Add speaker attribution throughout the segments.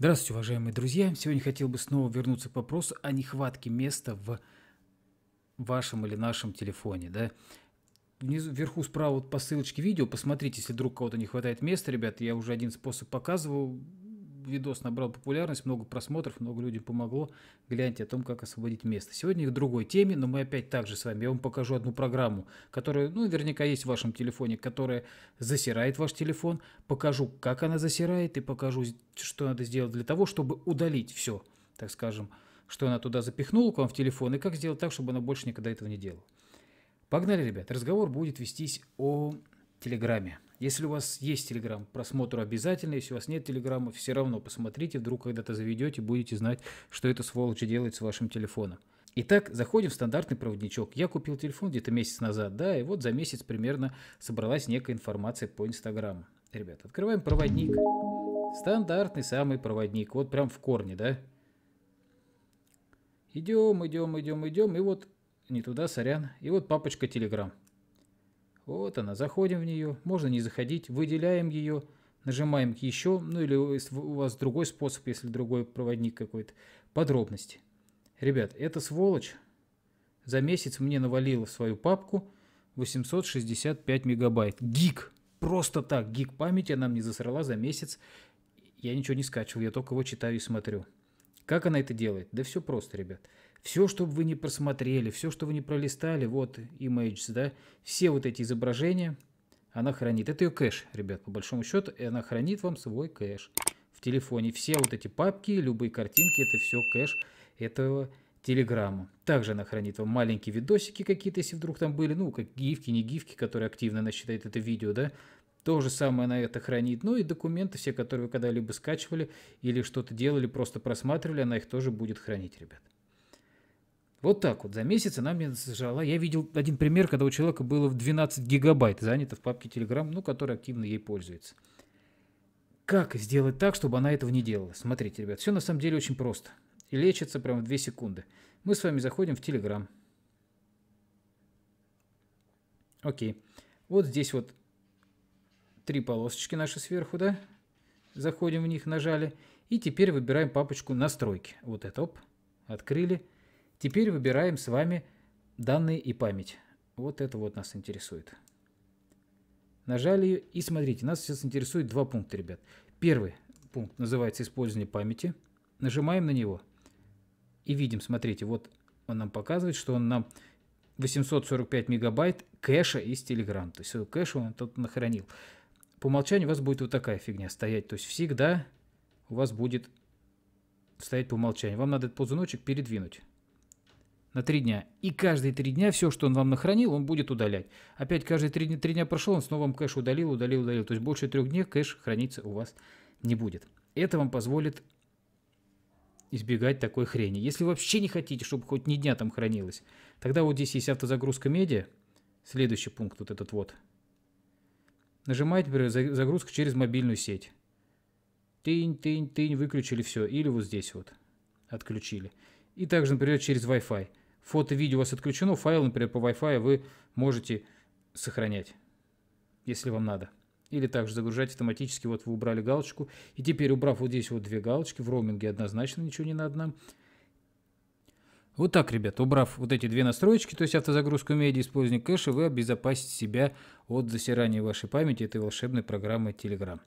Speaker 1: Здравствуйте, уважаемые друзья! Сегодня хотел бы снова вернуться к вопросу о нехватке места в вашем или нашем телефоне. Да? Внизу, вверху справа вот по ссылочке видео, посмотрите, если вдруг кого-то не хватает места, ребят, я уже один способ показывал, видос набрал популярность, много просмотров, много людей помогло. Гляньте о том, как освободить место. Сегодня к другой теме, но мы опять так же с вами. Я вам покажу одну программу, которая, ну, наверняка есть в вашем телефоне, которая засирает ваш телефон. Покажу, как она засирает и покажу, что надо сделать для того, чтобы удалить все, так скажем, что она туда запихнула к вам в телефон и как сделать так, чтобы она больше никогда этого не делала. Погнали, ребят. Разговор будет вестись о Телеграме. Если у вас есть Телеграм, просмотру обязательно. Если у вас нет Телеграма, все равно посмотрите. Вдруг когда-то заведете, будете знать, что это сволочи делает с вашим телефоном. Итак, заходим в стандартный проводничок. Я купил телефон где-то месяц назад, да, и вот за месяц примерно собралась некая информация по Инстаграму. Ребята, открываем проводник. Стандартный самый проводник, вот прям в корне, да? Идем, идем, идем, идем, и вот не туда, сорян. И вот папочка Telegram. Вот она, заходим в нее, можно не заходить, выделяем ее, нажимаем еще, ну или у вас другой способ, если другой проводник какой-то. Подробности. Ребят, эта сволочь за месяц мне навалила в свою папку 865 мегабайт. Гиг! Просто так, гиг памяти она мне засрала за месяц. Я ничего не скачивал, я только его читаю и смотрю. Как она это делает? Да все просто, ребят. Все, что вы не просмотрели, все, что вы не пролистали, вот Images, да, все вот эти изображения она хранит. Это ее кэш, ребят, по большому счету, и она хранит вам свой кэш в телефоне. Все вот эти папки, любые картинки, это все кэш этого Телеграмма. Также она хранит вам маленькие видосики какие-то, если вдруг там были, ну, как гифки, не гифки, которые активно она считает это видео, да. То же самое она это хранит. Ну и документы все, которые вы когда-либо скачивали или что-то делали, просто просматривали, она их тоже будет хранить, ребят. Вот так вот. За месяц она мне сожрала. Я видел один пример, когда у человека было в 12 гигабайт занято в папке Telegram, ну, который активно ей пользуется. Как сделать так, чтобы она этого не делала? Смотрите, ребят, все на самом деле очень просто. И лечится прямо в 2 секунды. Мы с вами заходим в Telegram. Окей. Вот здесь вот три полосочки наши сверху, да? Заходим в них, нажали. И теперь выбираем папочку настройки. Вот это, оп, открыли. Открыли. Теперь выбираем с вами данные и память. Вот это вот нас интересует. Нажали ее и смотрите, нас сейчас интересует два пункта, ребят. Первый пункт называется «Использование памяти». Нажимаем на него и видим, смотрите, вот он нам показывает, что он нам 845 мегабайт кэша из Telegram. То есть э, кэш он тут нахоронил. По умолчанию у вас будет вот такая фигня стоять. То есть всегда у вас будет стоять по умолчанию. Вам надо этот ползуночек передвинуть на три дня. И каждые три дня все, что он вам нахранил, он будет удалять. Опять каждые три, три дня прошел он снова вам кэш удалил, удалил, удалил. То есть больше трех дней кэш храниться у вас не будет. Это вам позволит избегать такой хрени. Если вы вообще не хотите, чтобы хоть ни дня там хранилось, тогда вот здесь есть автозагрузка медиа. Следующий пункт вот этот вот. Нажимаете, например, загрузка через мобильную сеть. Тынь, тынь, тынь, выключили все. Или вот здесь вот отключили. И также, например, через Wi-Fi. Фото-видео у вас отключено, файлы, например, по Wi-Fi вы можете сохранять, если вам надо. Или также загружать автоматически, вот вы убрали галочку, и теперь убрав вот здесь вот две галочки, в роуминге однозначно ничего не надо нам, вот так, ребят, убрав вот эти две настроечки, то есть автозагрузку медиа, использование кэша, вы обезопасите себя от засирания вашей памяти этой волшебной программы Telegram.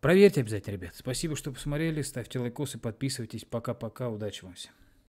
Speaker 1: Проверьте обязательно, ребят. Спасибо, что посмотрели. Ставьте лайкос и подписывайтесь. Пока-пока. Удачи вам всем.